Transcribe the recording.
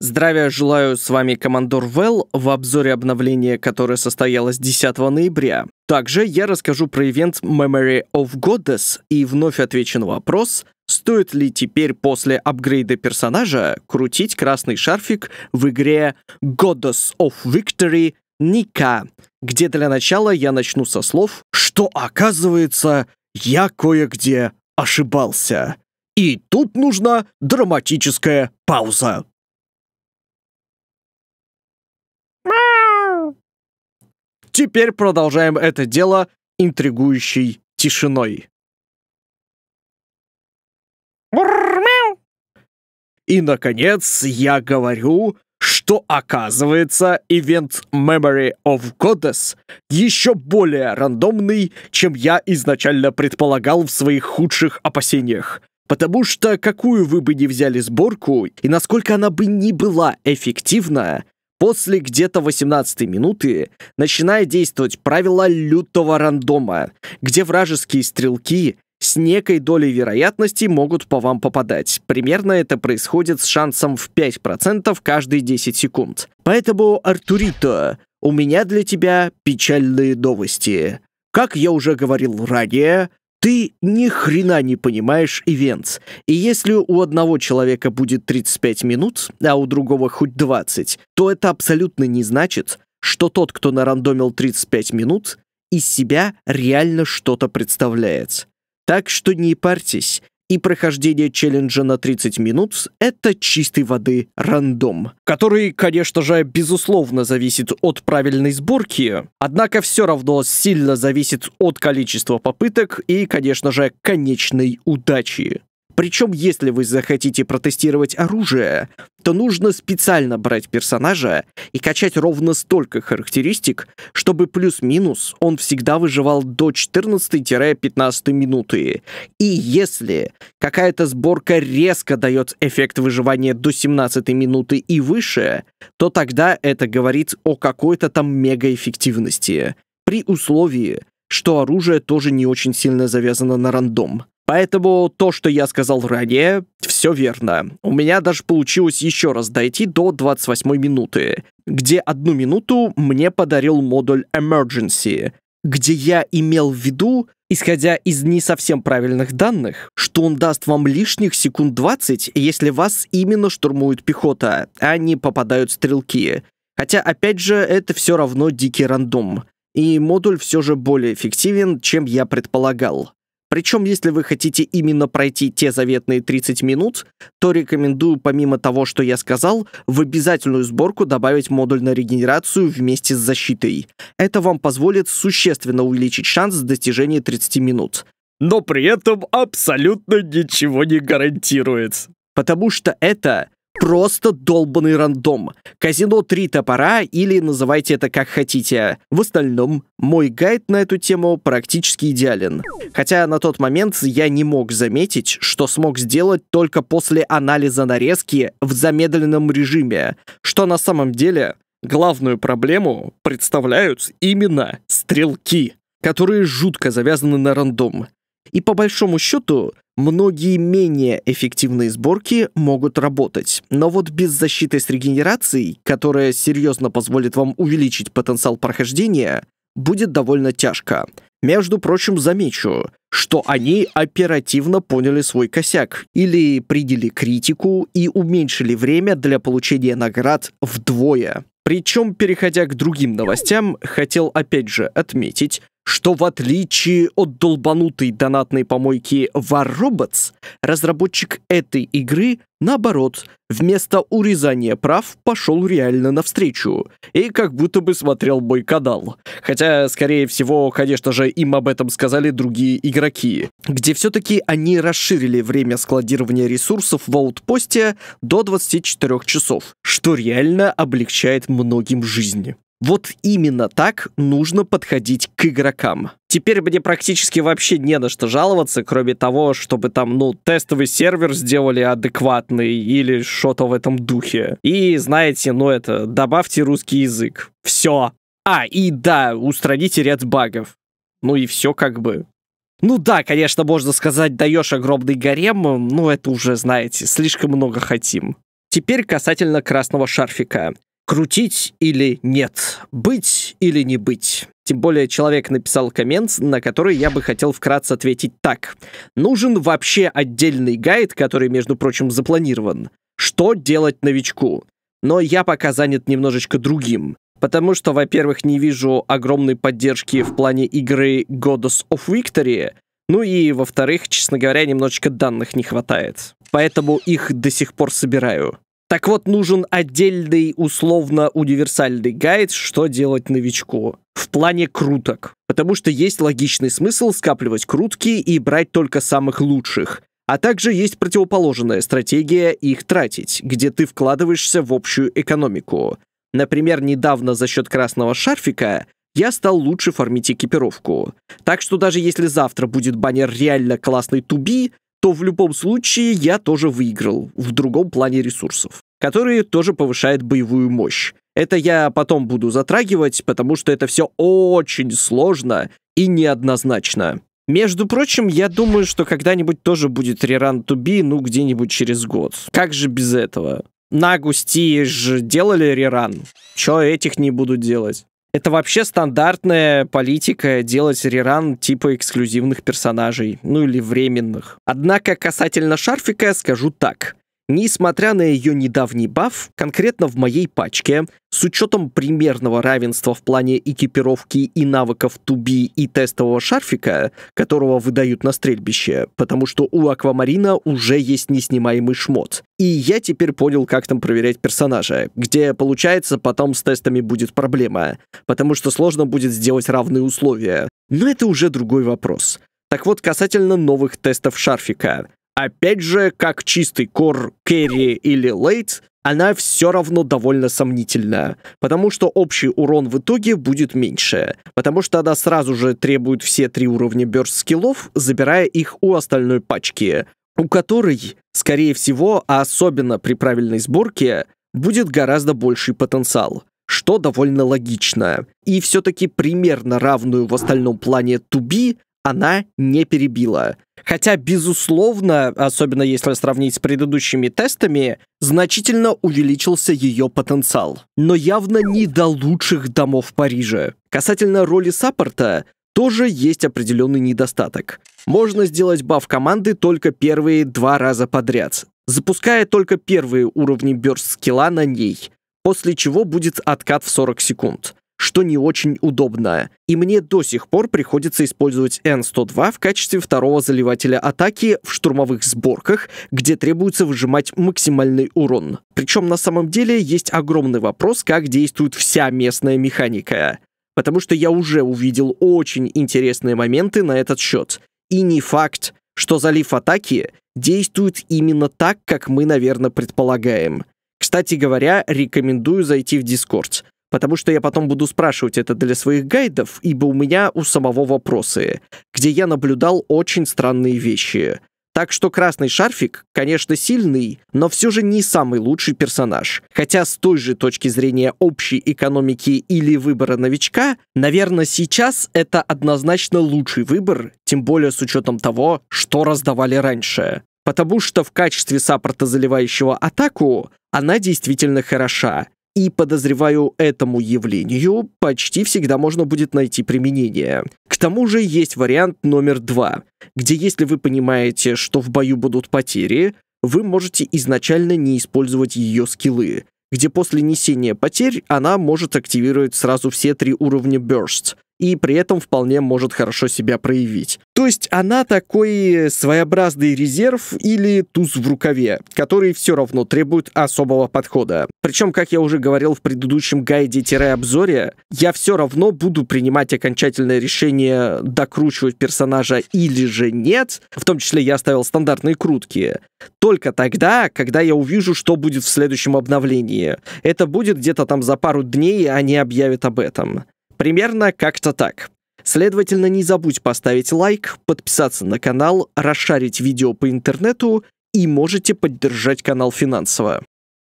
Здравия желаю, с вами Командор Вэл в обзоре обновления, которое состоялось 10 ноября. Также я расскажу про ивент Memory of Goddess и вновь отвечу на вопрос, стоит ли теперь после апгрейда персонажа крутить красный шарфик в игре Goddess of Victory Ника, где для начала я начну со слов, что оказывается я кое-где ошибался. И тут нужна драматическая пауза. Теперь продолжаем это дело интригующей тишиной. И, наконец, я говорю, что, оказывается, ивент Memory of Goddess еще более рандомный, чем я изначально предполагал в своих худших опасениях. Потому что какую вы бы ни взяли сборку, и насколько она бы ни была эффективна, После где-то 18 минуты начинает действовать правило лютого рандома, где вражеские стрелки с некой долей вероятности могут по вам попадать. Примерно это происходит с шансом в 5% каждые 10 секунд. Поэтому, Артурито, у меня для тебя печальные новости. Как я уже говорил ранее, ты ни хрена не понимаешь ивентс. И если у одного человека будет 35 минут, а у другого хоть 20, то это абсолютно не значит, что тот, кто нарандомил 35 минут, из себя реально что-то представляет. Так что не парьтесь, и прохождение челленджа на 30 минут — это чистой воды рандом, который, конечно же, безусловно зависит от правильной сборки, однако все равно сильно зависит от количества попыток и, конечно же, конечной удачи. Причем, если вы захотите протестировать оружие, то нужно специально брать персонажа и качать ровно столько характеристик, чтобы плюс-минус он всегда выживал до 14-15 минуты. И если какая-то сборка резко дает эффект выживания до 17 минуты и выше, то тогда это говорит о какой-то там мегаэффективности. При условии, что оружие тоже не очень сильно завязано на рандом. Поэтому то, что я сказал ранее, все верно. У меня даже получилось еще раз дойти до 28 минуты, где одну минуту мне подарил модуль Emergency, где я имел в виду, исходя из не совсем правильных данных, что он даст вам лишних секунд 20, если вас именно штурмует пехота, а не попадают стрелки. Хотя, опять же, это все равно дикий рандом. И модуль все же более эффективен, чем я предполагал. Причем, если вы хотите именно пройти те заветные 30 минут, то рекомендую, помимо того, что я сказал, в обязательную сборку добавить модуль на регенерацию вместе с защитой. Это вам позволит существенно увеличить шанс достижения 30 минут. Но при этом абсолютно ничего не гарантирует. Потому что это Просто долбанный рандом. Казино «Три топора» или называйте это как хотите. В остальном, мой гайд на эту тему практически идеален. Хотя на тот момент я не мог заметить, что смог сделать только после анализа нарезки в замедленном режиме, что на самом деле главную проблему представляют именно стрелки, которые жутко завязаны на рандом. И по большому счету, Многие менее эффективные сборки могут работать, но вот без защиты с регенерацией, которая серьезно позволит вам увеличить потенциал прохождения, будет довольно тяжко. Между прочим, замечу, что они оперативно поняли свой косяк или приняли критику и уменьшили время для получения наград вдвое. Причем, переходя к другим новостям, хотел опять же отметить, что в отличие от долбанутой донатной помойки War Robots, разработчик этой игры, наоборот, вместо урезания прав пошел реально навстречу и как будто бы смотрел мой канал. Хотя, скорее всего, конечно же, им об этом сказали другие игроки, где все-таки они расширили время складирования ресурсов в аутпосте до 24 часов, что реально облегчает многим жизнь. Вот именно так нужно подходить к игрокам. Теперь мне практически вообще не на что жаловаться, кроме того, чтобы там, ну, тестовый сервер сделали адекватный или что-то в этом духе. И, знаете, ну это, добавьте русский язык. Все. А, и да, устраните ряд багов. Ну и все как бы. Ну да, конечно, можно сказать, даешь огромный гарем, но это уже, знаете, слишком много хотим. Теперь касательно красного шарфика крутить или нет, быть или не быть. Тем более человек написал коммент, на который я бы хотел вкратце ответить так. Нужен вообще отдельный гайд, который, между прочим, запланирован. Что делать новичку? Но я пока занят немножечко другим. Потому что, во-первых, не вижу огромной поддержки в плане игры Goddess of Victory, ну и, во-вторых, честно говоря, немножечко данных не хватает. Поэтому их до сих пор собираю. Так вот, нужен отдельный, условно, универсальный гайд, что делать новичку в плане круток. Потому что есть логичный смысл скапливать крутки и брать только самых лучших. А также есть противоположная стратегия их тратить, где ты вкладываешься в общую экономику. Например, недавно за счет красного шарфика я стал лучше фармить экипировку. Так что даже если завтра будет баннер реально классный туби, то в любом случае я тоже выиграл в другом плане ресурсов, которые тоже повышают боевую мощь. Это я потом буду затрагивать, потому что это все очень сложно и неоднозначно. Между прочим, я думаю, что когда-нибудь тоже будет реран to be, ну, где-нибудь через год. Как же без этого? На Нагусти же делали реран. Чё этих не буду делать? Это вообще стандартная политика делать реран типа эксклюзивных персонажей, ну или временных. Однако касательно Шарфика скажу так. Несмотря на ее недавний баф, конкретно в моей пачке, с учетом примерного равенства в плане экипировки и навыков туби и тестового шарфика, которого выдают на стрельбище, потому что у Аквамарина уже есть неснимаемый шмот. И я теперь понял, как там проверять персонажа, где, получается, потом с тестами будет проблема, потому что сложно будет сделать равные условия. Но это уже другой вопрос. Так вот, касательно новых тестов шарфика. Опять же, как чистый кор керри или лейт, она все равно довольно сомнительная, потому что общий урон в итоге будет меньше, потому что она сразу же требует все три уровня бёрст-скиллов, забирая их у остальной пачки, у которой, скорее всего, а особенно при правильной сборке, будет гораздо больший потенциал, что довольно логично. И все-таки примерно равную в остальном плане Туби она не перебила, Хотя, безусловно, особенно если сравнить с предыдущими тестами, значительно увеличился ее потенциал. Но явно не до лучших домов Парижа. Касательно роли саппорта, тоже есть определенный недостаток. Можно сделать баф команды только первые два раза подряд, запуская только первые уровни бёрст скилла на ней, после чего будет откат в 40 секунд что не очень удобно. И мне до сих пор приходится использовать N102 в качестве второго заливателя атаки в штурмовых сборках, где требуется выжимать максимальный урон. Причем на самом деле есть огромный вопрос, как действует вся местная механика. Потому что я уже увидел очень интересные моменты на этот счет. И не факт, что залив атаки действует именно так, как мы, наверное, предполагаем. Кстати говоря, рекомендую зайти в Discord потому что я потом буду спрашивать это для своих гайдов, ибо у меня у самого вопросы, где я наблюдал очень странные вещи. Так что красный шарфик, конечно, сильный, но все же не самый лучший персонаж. Хотя с той же точки зрения общей экономики или выбора новичка, наверное, сейчас это однозначно лучший выбор, тем более с учетом того, что раздавали раньше. Потому что в качестве саппорта, заливающего атаку, она действительно хороша и, подозреваю, этому явлению почти всегда можно будет найти применение. К тому же есть вариант номер два, где если вы понимаете, что в бою будут потери, вы можете изначально не использовать ее скиллы, где после несения потерь она может активировать сразу все три уровня Burst, и при этом вполне может хорошо себя проявить. То есть она такой э, своеобразный резерв или туз в рукаве, который все равно требует особого подхода. Причем, как я уже говорил в предыдущем гайде-обзоре, я все равно буду принимать окончательное решение докручивать персонажа или же нет, в том числе я оставил стандартные крутки, только тогда, когда я увижу, что будет в следующем обновлении. Это будет где-то там за пару дней, они объявят об этом. Примерно как-то так. Следовательно, не забудь поставить лайк, подписаться на канал, расшарить видео по интернету и можете поддержать канал финансово.